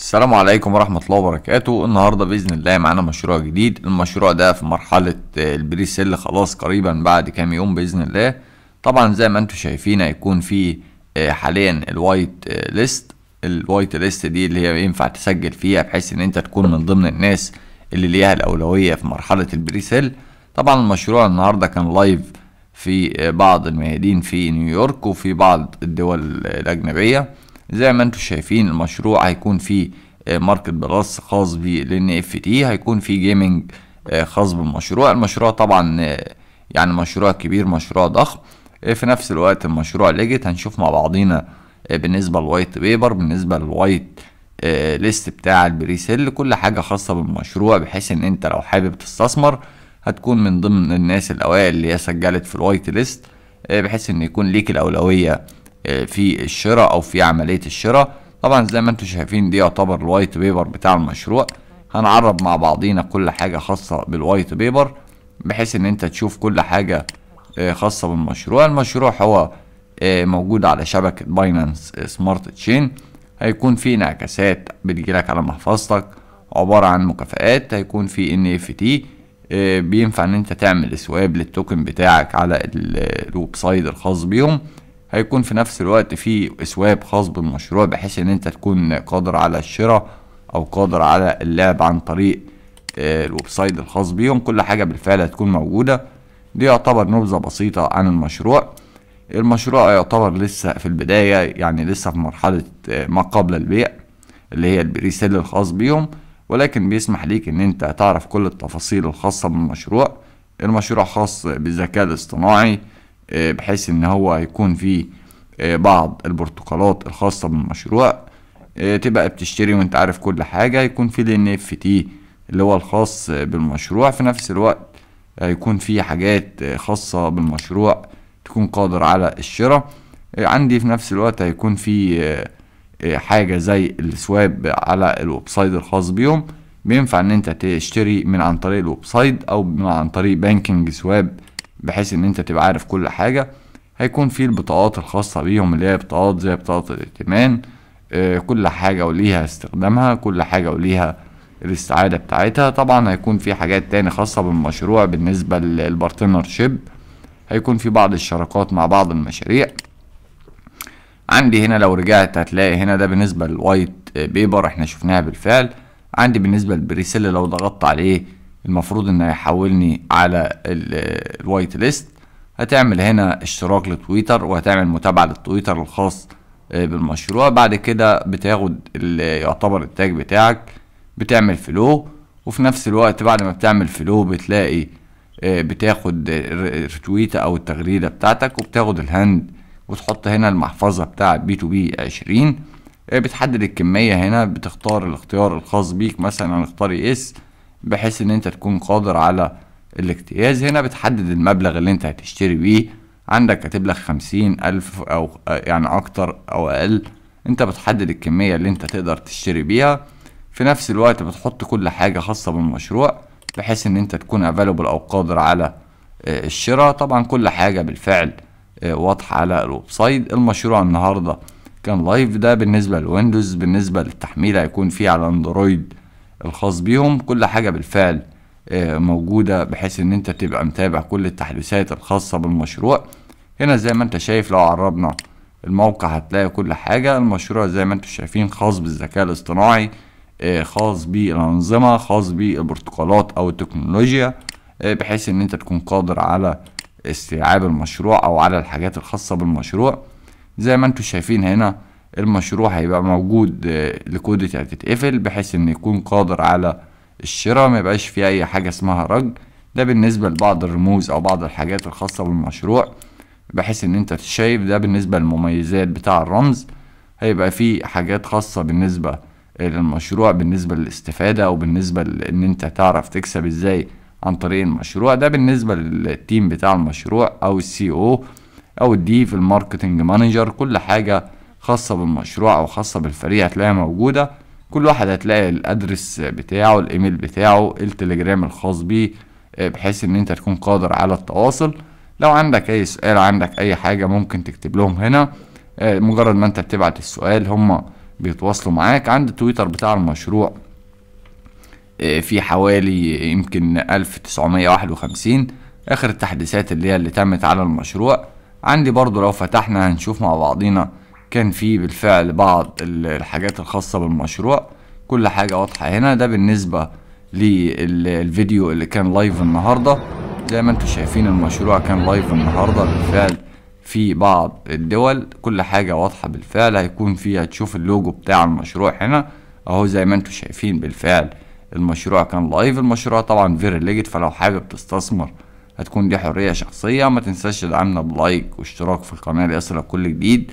السلام عليكم ورحمة الله وبركاته النهاردة بإذن الله معانا مشروع جديد المشروع ده في مرحلة آه، البريسيل خلاص قريبا بعد كام يوم بإذن الله طبعا زي ما انتم شايفين هيكون في آه، حاليا الوايت آه، ليست الوايت ليست دي اللي هي ينفع تسجل فيها بحيث ان انت تكون من ضمن الناس اللي ليها الأولوية في مرحلة البريسيل طبعا المشروع النهاردة كان لايف في بعض الميادين في نيويورك وفي بعض الدول الأجنبية زي ما انتم شايفين المشروع هيكون فيه آه، ماركت بلس خاص بالان اف تي هيكون فيه جيمنج آه، خاص بالمشروع المشروع طبعا آه، يعني مشروع كبير مشروع ضخم في نفس الوقت المشروع ليجيت هنشوف مع بعضينا بالنسبة للوايت بيبر بالنسبة للوايت ليست بتاع البريسيل كل حاجة خاصة بالمشروع بحيث ان انت لو حابب تستثمر هتكون من ضمن الناس الاوائل اللي هي سجلت في الوايت ليست بحيث ان يكون ليك الاولوية آه، في الشراء او في عمليه الشراء طبعا زي ما انتم شايفين دي يعتبر الوايت بيبر بتاع المشروع هنعرب مع بعضينا كل حاجه خاصه بالوايت بيبر بحيث ان انت تشوف كل حاجه آه، خاصه بالمشروع المشروع هو آه، موجود على شبكه بايننس سمارت تشين هيكون في انعكاسات بتجيلك على محفظتك عباره عن مكافئات هيكون في ان اف تي بينفع ان انت تعمل سواب للتوكن بتاعك على الويب سايت الخاص بيهم هيكون في نفس الوقت في اسواب خاص بالمشروع بحيث ان انت تكون قادر على الشراء او قادر على اللعب عن طريق آه، الويب سايت الخاص بيهم كل حاجه بالفعل هتكون موجوده دي يعتبر نبذه بسيطه عن المشروع المشروع يعتبر لسه في البدايه يعني لسه في مرحله آه، ما قبل البيع اللي هي البريسيل الخاص بيهم ولكن بيسمح ليك ان انت تعرف كل التفاصيل الخاصه بالمشروع المشروع خاص بالذكاء الاصطناعي آه، بحيث ان هو هيكون فيه آه، بعض البرتقالات الخاصة بالمشروع آه، تبقى بتشتري وانت عارف كل حاجة هيكون فيه ال تي اللي هو الخاص بالمشروع في نفس الوقت هيكون فيه حاجات خاصة بالمشروع تكون قادر على الشراء عندي في نفس الوقت هيكون في حاجة زي السواب على الويب سايت الخاص بيهم بينفع ان انت تشتري من عن طريق الويب سايت او من عن طريق بانكينج سواب بحيث ان انت تبقى عارف كل حاجة هيكون في البطاقات الخاصة بيهم اللي هي بطاقات زي بطاقة الائتمان آه، كل حاجة وليها استخدامها كل حاجة وليها الاستعادة بتاعتها طبعا هيكون في حاجات تاني خاصة بالمشروع بالنسبة للبارتنرشيب هيكون في بعض الشراكات مع بعض المشاريع عندي هنا لو رجعت هتلاقي هنا ده بالنسبة للوايت بيبر احنا شفناها بالفعل عندي بالنسبة للبريسيل لو ضغطت عليه المفروض انه يحولني على الوايت ليست هتعمل هنا اشتراك لتويتر وهتعمل متابعة للتويتر الخاص آه، بالمشروع بعد كده بتاخد يعتبر التاج بتاعك بتعمل فلو وفي نفس الوقت بعد ما بتعمل فلو بتلاقي آه، بتاخد الريتويت او التغريدة بتاعتك وبتاخد الهاند وتحط هنا المحفظة بتاعة بي تو بي عشرين آه، بتحدد الكمية هنا بتختار الاختيار الخاص بيك مثلا هنختار اس بحيث ان انت تكون قادر على الاجتياز هنا بتحدد المبلغ اللي انت هتشتري بيه عندك هتبلغ خمسين ألف أو يعني أكتر أو أقل أنت بتحدد الكمية اللي أنت تقدر تشتري بيها في نفس الوقت بتحط كل حاجة خاصة بالمشروع بحيث إن أنت تكون افالبل أو قادر على آه، الشراء طبعا كل حاجة بالفعل آه، واضحة على الويب سايت المشروع النهاردة كان لايف ده بالنسبة للويندوز بالنسبة للتحميل هيكون فيه على اندرويد الخاص بيهم كل حاجة بالفعل آه، موجودة بحيث ان انت تبقى متابع كل التحديثات الخاصة بالمشروع هنا زي ما انت شايف لو عربنا الموقع هتلاقي كل حاجة المشروع زي ما انتم شايفين خاص بالذكاء الاصطناعي آه، خاص بالأنظمة خاص بالبرتقالات أو التكنولوجيا آه، بحيث ان انت تكون قادر على استيعاب المشروع او على الحاجات الخاصة بالمشروع زي ما انتم شايفين هنا المشروع هيبقى موجود آه، لكودة هتتقفل بحيث ان يكون قادر على الشراء ما يبقاش فيه اي حاجة اسمها رج ده بالنسبة لبعض الرموز او بعض الحاجات الخاصة بالمشروع بحيث ان انت شايف ده بالنسبة للمميزات بتاع الرمز هيبقى فيه حاجات خاصة بالنسبة للمشروع بالنسبة للاستفادة او بالنسبة لان انت تعرف تكسب ازاي عن طريق المشروع ده بالنسبة للتيم بتاع المشروع او السي او او الدي في الماركتنج مانجر كل حاجة خاصة بالمشروع أو خاصة بالفريق هتلاقيها موجودة كل واحد هتلاقي الأدرس بتاعه الإيميل بتاعه التليجرام الخاص بيه آه، بحيث إن أنت تكون قادر على التواصل لو عندك أي سؤال عندك أي حاجة ممكن تكتب لهم هنا آه، مجرد ما أنت بتبعت السؤال هما بيتواصلوا معاك عند تويتر بتاع المشروع آه، في حوالي يمكن 1951 آخر التحديثات اللي هي اللي تمت على المشروع عندي برضو لو فتحنا هنشوف مع بعضينا كان في بالفعل بعض الحاجات الخاصة بالمشروع كل حاجة واضحة هنا ده بالنسبة للفيديو اللي كان لايف النهاردة زي ما انتم شايفين المشروع كان لايف النهاردة بالفعل في بعض الدول كل حاجة واضحة بالفعل هيكون فيها تشوف اللوجو بتاع المشروع هنا اهو زي ما انتم شايفين بالفعل المشروع كان لايف المشروع طبعا فيري ليجت فلو حابب تستثمر هتكون دي حرية شخصية ما تنساش تدعمنا بلايك واشتراك في القناة ليصلك كل جديد